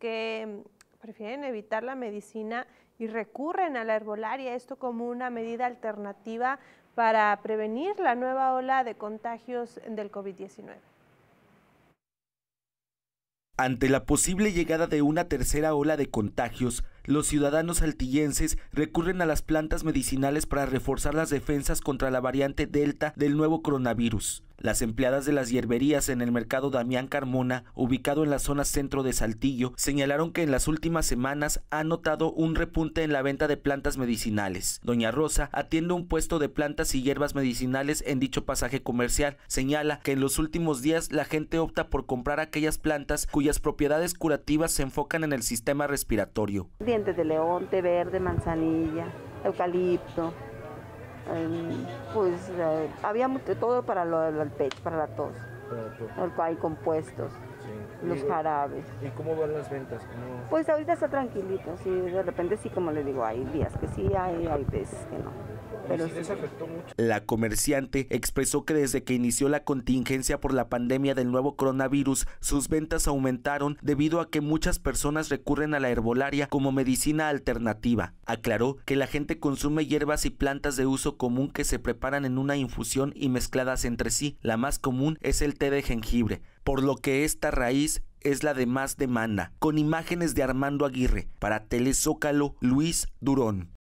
que mm, prefieren evitar la medicina y recurren a la herbolaria, esto como una medida alternativa para prevenir la nueva ola de contagios del COVID-19. Ante la posible llegada de una tercera ola de contagios, los ciudadanos altillenses recurren a las plantas medicinales para reforzar las defensas contra la variante Delta del nuevo coronavirus. Las empleadas de las hierberías en el mercado Damián Carmona, ubicado en la zona centro de Saltillo, señalaron que en las últimas semanas ha notado un repunte en la venta de plantas medicinales. Doña Rosa atiende un puesto de plantas y hierbas medicinales en dicho pasaje comercial. Señala que en los últimos días la gente opta por comprar aquellas plantas cuyas propiedades curativas se enfocan en el sistema respiratorio. Dientes de león, té verde, manzanilla, eucalipto, pues eh, había todo para lo, el pecho, para la tos, el, hay compuestos. Los jarabes. ¿Y cómo van las ventas? Pues ahorita está tranquilito, sí, de repente sí, como le digo, hay días que sí, hay, que no. La comerciante expresó que desde que inició la contingencia por la pandemia del nuevo coronavirus, sus ventas aumentaron debido a que muchas personas recurren a la herbolaria como medicina alternativa. Aclaró que la gente consume hierbas y plantas de uso común que se preparan en una infusión y mezcladas entre sí. La más común es el té de jengibre por lo que esta raíz es la de más demanda, con imágenes de Armando Aguirre para Telezócalo Luis Durón.